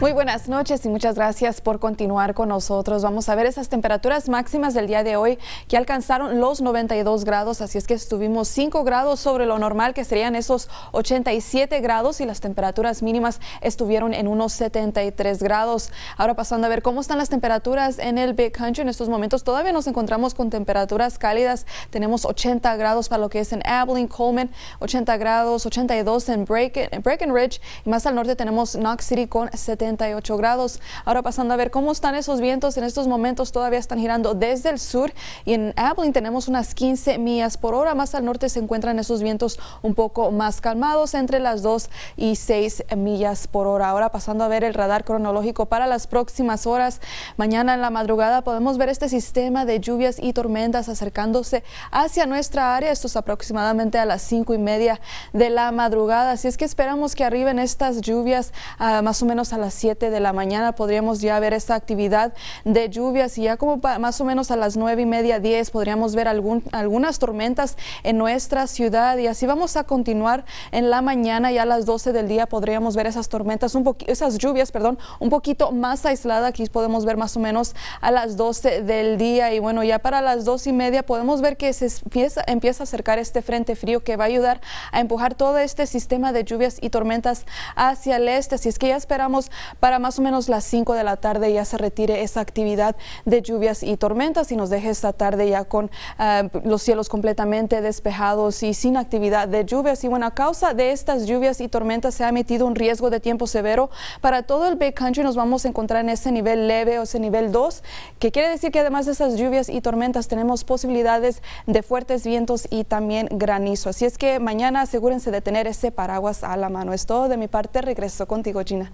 Muy buenas noches y muchas gracias por continuar con nosotros. Vamos a ver esas temperaturas máximas del día de hoy que alcanzaron los 92 grados, así es que estuvimos 5 grados sobre lo normal que serían esos 87 grados y las temperaturas mínimas estuvieron en unos 73 grados. Ahora pasando a ver cómo están las temperaturas en el Big Country en estos momentos, todavía nos encontramos con temperaturas cálidas. Tenemos 80 grados para lo que es en Abilene, Coleman, 80 grados, 82 en Breckenridge y más al norte tenemos Knox City con 70 grados. Ahora pasando a ver cómo están esos vientos. En estos momentos todavía están girando desde el sur y en Abilene tenemos unas 15 millas por hora. Más al norte se encuentran esos vientos un poco más calmados entre las 2 y 6 millas por hora. Ahora pasando a ver el radar cronológico para las próximas horas. Mañana en la madrugada podemos ver este sistema de lluvias y tormentas acercándose hacia nuestra área. Esto es aproximadamente a las 5 y media de la madrugada. Así es que esperamos que arriben estas lluvias ah, más o menos a las de la mañana podríamos ya ver esta actividad de lluvias y ya como más o menos a las nueve y media, 10 podríamos ver algún, algunas tormentas en nuestra ciudad y así vamos a continuar en la mañana y a las 12 del día podríamos ver esas tormentas, un esas lluvias, perdón, un poquito más aislada. Aquí podemos ver más o menos a las 12 del día y bueno, ya para las dos y media podemos ver que se empieza, empieza a acercar este frente frío que va a ayudar a empujar todo este sistema de lluvias y tormentas hacia el este. Así es que ya esperamos para más o menos las 5 de la tarde ya se retire esa actividad de lluvias y tormentas y nos deje esta tarde ya con eh, los cielos completamente despejados y sin actividad de lluvias. Y bueno, a causa de estas lluvias y tormentas se ha emitido un riesgo de tiempo severo para todo el Bay Country. Nos vamos a encontrar en ese nivel leve o ese nivel 2, que quiere decir que además de esas lluvias y tormentas tenemos posibilidades de fuertes vientos y también granizo. Así es que mañana asegúrense de tener ese paraguas a la mano. Es todo de mi parte. Regreso contigo, Gina.